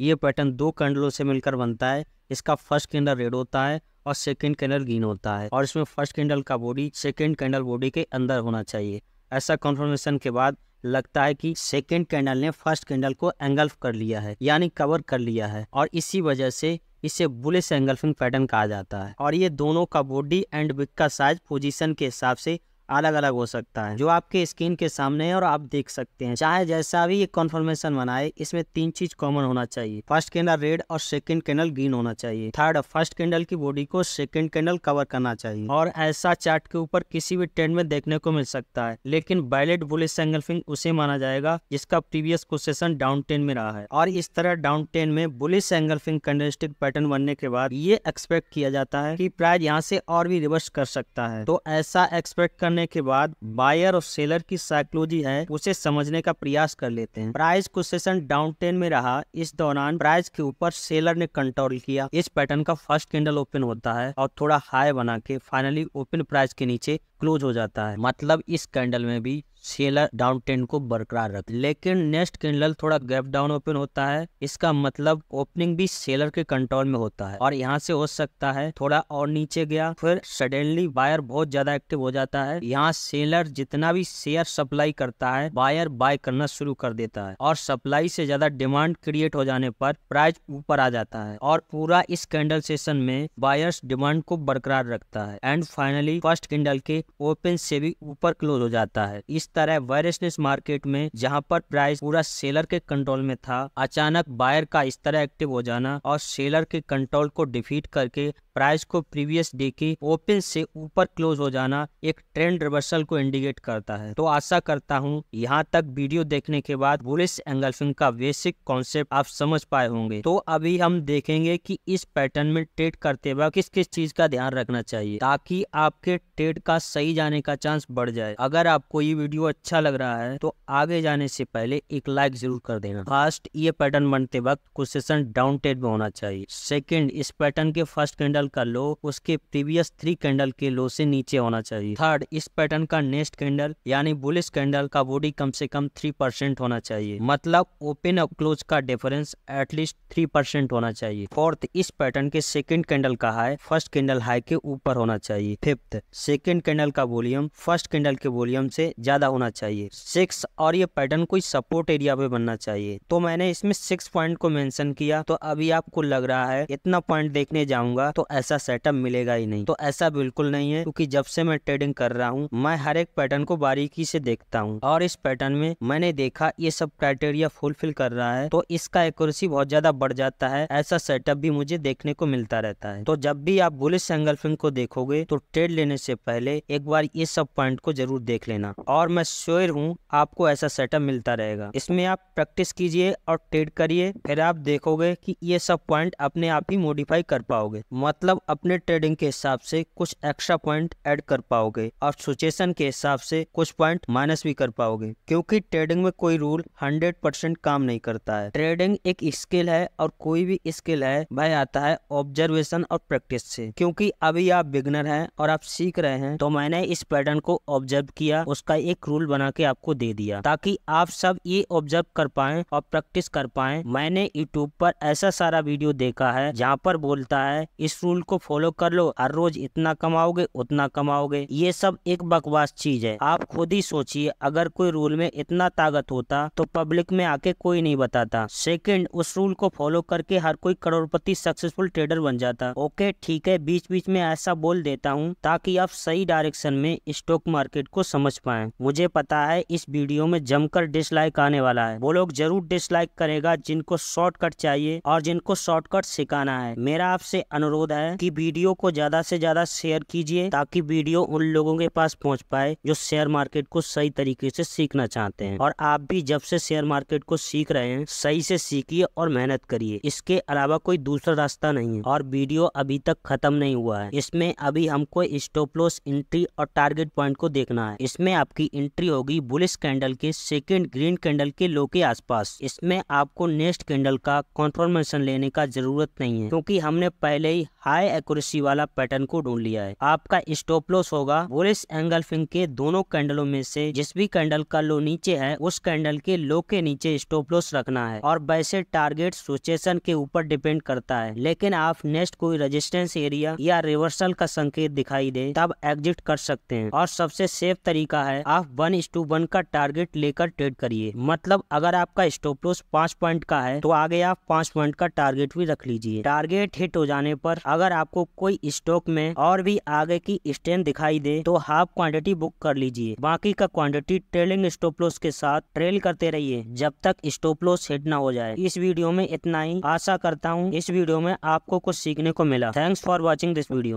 ये पैटर्न दो कैंडलों से मिलकर बनता है इसका फर्स्ट कैंडल रेड होता है और सेकेंड कैंडल ग्रीन होता है और इसमें फर्स्ट कैंडल का बॉडी सेकेंड कैंडल बॉडी के अंदर होना चाहिए ऐसा कन्फर्मेशन के बाद लगता है कि सेकेंड कैंडल ने फर्स्ट कैंडल को एंगल्फ कर लिया है यानी कवर कर लिया है और इसी वजह से इसे बुलिस एंगल्फिंग पैटर्न कहा जाता है और ये दोनों का बॉडी एंड बिक का साइज पोजीशन के हिसाब से अलग अलग हो सकता है जो आपके स्क्रीन के सामने है और आप देख सकते हैं चाहे जैसा भी ये कॉन्फर्मेशन बनाए इसमें तीन चीज कॉमन होना चाहिए फर्स्ट कैंडल रेड और सेकंड कैंडल ग्रीन होना चाहिए थर्ड फर्स्ट कैंडल की बॉडी को सेकंड कैंडल कवर करना चाहिए और ऐसा चार्ट के ऊपर किसी भी ट्रेंड में देखने को मिल सकता है लेकिन बैलेट बुलिस सेंगलफिंग उसे माना जाएगा जिसका प्रीवियस क्वेश्चन डाउन टेन में रहा है और इस तरह डाउन टेन में बुलिस सेंगलफिंग कैंडलस्टिक पैटर्न बनने के बाद ये एक्सपेक्ट किया जाता है की प्राइज यहाँ से और भी रिवर्स कर सकता है तो ऐसा एक्सपेक्ट करने करने के बाद बायर और सेलर की साइकोलॉजी है उसे समझने का प्रयास कर लेते हैं प्राइस को सेशन डाउन टेन में रहा इस दौरान प्राइस के ऊपर सेलर ने कंट्रोल किया इस पैटर्न का फर्स्ट कैंडल ओपन होता है और थोड़ा हाई बना के फाइनली ओपन प्राइस के नीचे क्लोज हो जाता है मतलब इस कैंडल में भी सेलर डाउन ट्रेंड को बरकरार रख लेकिन नेक्स्ट कैंडल थोड़ा गैप डाउन ओपन होता है इसका मतलब ओपनिंग भी सेलर के कंट्रोल में होता है और यहाँ से हो सकता है थोड़ा और नीचे गया फिर सडनली बायर बहुत ज्यादा एक्टिव हो जाता है यहाँ सेलर जितना भी शेयर सप्लाई करता है बायर बाय करना शुरू कर देता है और सप्लाई से ज्यादा डिमांड क्रिएट हो जाने पर प्राइस ऊपर आ जाता है और पूरा इस कैंडल सेशन में बायर्स डिमांड को बरकरार रखता है एंड फाइनली फर्स्ट कैंडल के ओपन से भी ऊपर क्लोज हो जाता है इस बढ़ता रहा वायरसनेस मार्केट में जहाँ पर प्राइस पूरा सेलर के कंट्रोल में था अचानक बायर का इस तरह एक्टिव हो जाना और सेलर के कंट्रोल को डिफीट करके प्राइस को प्रीवियस डे की ओपन से ऊपर क्लोज हो जाना एक ट्रेंड रिवर्सल को इंडिकेट करता है तो आशा करता हूँ यहाँ तक वीडियो देखने के बाद बुलिस एंगल्फिंग का बेसिक कॉन्सेप्ट आप समझ पाए होंगे तो अभी हम देखेंगे कि इस पैटर्न में ट्रेड करते वक्त किस किस चीज का ध्यान रखना चाहिए ताकि आपके ट्रेड का सही जाने का चांस बढ़ जाए अगर आपको ये वीडियो अच्छा लग रहा है तो आगे जाने से पहले एक लाइक जरूर कर देना फर्स्ट ये पैटर्न बनते वक्त कुछ डाउन ट्रेड में होना चाहिए सेकेंड इस पैटर्न के फर्स्ट कैंडल कैंडल का लो उसके प्रीवियस थ्री कैंडल के लो से नीचे होना चाहिए थर्ड इस पैटर्न का नेक्स्ट कैंडल यानी बुलिस कैंडल का बॉडी कम से कम थ्री परसेंट होना चाहिए मतलब ओपन और क्लोज का डिफरेंस एटलीस्ट थ्री परसेंट होना चाहिए फोर्थ इस पैटर्न के सेकेंड कैंडल का हाई फर्स्ट कैंडल हाई के ऊपर होना चाहिए फिफ्थ सेकेंड कैंडल का वॉल्यूम फर्स्ट कैंडल के वॉल्यूम से ज्यादा होना चाहिए सिक्स और ये पैटर्न कोई सपोर्ट एरिया पे बनना चाहिए तो मैंने इसमें सिक्स पॉइंट को मेंशन किया तो अभी आपको लग रहा है इतना पॉइंट देखने जाऊंगा तो ऐसा सेटअप मिलेगा ही नहीं तो ऐसा बिल्कुल नहीं है क्योंकि जब से मैं ट्रेडिंग कर रहा हूँ मैं हर एक पैटर्न को बारीकी से देखता हूँ और इस पैटर्न में मैंने देखा ये सब क्राइटेरिया फुलफिल कर रहा है तो इसका एक्यूरेसी बहुत ज्यादा बढ़ जाता है ऐसा सेटअप भी मुझे देखने को मिलता रहता है तो जब भी आप बुलिस एंगल फिल्म को देखोगे तो ट्रेड लेने से पहले एक बार ये सब पॉइंट को जरूर देख लेना और मैं श्योर हूँ आपको ऐसा सेटअप मिलता रहेगा इसमें आप प्रैक्टिस कीजिए और ट्रेड करिए फिर आप देखोगे कि ये सब पॉइंट अपने आप ही मॉडिफाई कर पाओगे मतलब मतलब अपने ट्रेडिंग के हिसाब से कुछ एक्स्ट्रा पॉइंट ऐड कर पाओगे और सिचुएशन के हिसाब से कुछ पॉइंट माइनस भी कर पाओगे क्योंकि ट्रेडिंग में कोई रूल हंड्रेड परसेंट काम नहीं करता है ट्रेडिंग एक स्किल है और कोई भी स्किल है वह आता है ऑब्जर्वेशन और प्रैक्टिस से क्योंकि अभी आप बिगनर हैं और आप सीख रहे हैं तो मैंने इस पैटर्न को ऑब्जर्व किया उसका एक रूल बना के आपको दे दिया ताकि आप सब ये ऑब्जर्व कर पाए और प्रैक्टिस कर पाए मैंने यूट्यूब पर ऐसा सारा वीडियो देखा है जहाँ पर बोलता है इस रूल को फॉलो कर लो हर रोज इतना कमाओगे उतना कमाओगे ये सब एक बकवास चीज है आप खुद ही सोचिए अगर कोई रूल में इतना ताकत होता तो पब्लिक में आके कोई नहीं बताता सेकंड उस रूल को फॉलो करके हर कोई करोड़पति सक्सेसफुल ट्रेडर बन जाता ओके ठीक है बीच बीच में ऐसा बोल देता हूँ ताकि आप सही डायरेक्शन में स्टॉक मार्केट को समझ पाए मुझे पता है इस वीडियो में जमकर डिसलाइक आने वाला है वो लोग जरूर डिसलाइक करेगा जिनको शॉर्टकट चाहिए और जिनको शॉर्टकट सिखाना है मेरा आपसे अनुरोध है है कि वीडियो को ज्यादा से ज्यादा शेयर कीजिए ताकि वीडियो उन लोगों के पास पहुंच पाए जो शेयर मार्केट को सही तरीके से सीखना चाहते हैं और आप भी जब से शेयर मार्केट को सीख रहे हैं सही से सीखिए और मेहनत करिए इसके अलावा कोई दूसरा रास्ता नहीं है और वीडियो अभी तक खत्म नहीं हुआ है इसमें अभी हमको स्टॉप लॉस एंट्री और टारगेट पॉइंट को देखना है इसमें आपकी एंट्री होगी बुलिस कैंडल के सेकेंड ग्रीन कैंडल के लो के आसपास इसमें आपको नेक्स्ट कैंडल का कॉन्फर्मेशन लेने का जरूरत नहीं है क्योंकि हमने पहले ही हाई एक्यूरेसी वाला पैटर्न को ढूंढ लिया है आपका स्टॉप लॉस होगा एंगल एंगलफिंग के दोनों कैंडलों में से जिस भी कैंडल का लो नीचे है उस कैंडल के लो के नीचे स्टॉप लॉस रखना है और वैसे टारगेट सिचुएशन के ऊपर डिपेंड करता है लेकिन आप नेक्स्ट कोई रेजिस्टेंस एरिया या रिवर्सल का संकेत दिखाई दे तब एग्जिट कर सकते हैं और सबसे सेफ तरीका है आप वन इस टू वन का टारगेट लेकर ट्रेड करिए मतलब अगर आपका स्टॉप लॉस पाँच पॉइंट का है तो आगे आप पांच पॉइंट का टारगेट भी रख लीजिए टारगेट हिट हो जाने पर अगर आपको कोई स्टॉक में और भी आगे की स्ट्रेंथ दिखाई दे तो हाफ क्वांटिटी बुक कर लीजिए बाकी का क्वांटिटी ट्रेलिंग स्टॉप लॉस के साथ ट्रेल करते रहिए जब तक स्टॉप लॉस हिट न हो जाए इस वीडियो में इतना ही आशा करता हूँ इस वीडियो में आपको कुछ सीखने को मिला thanks for watching this video